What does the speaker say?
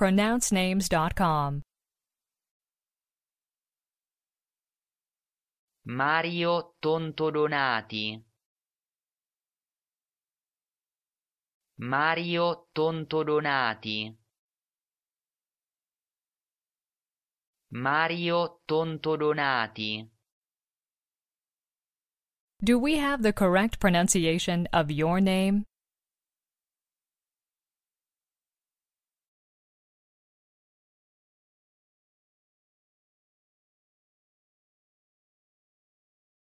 pronouncenames.com. Mario Tontodonati Mario Tontodonati Mario Tontodonati Do we have the correct pronunciation of your name?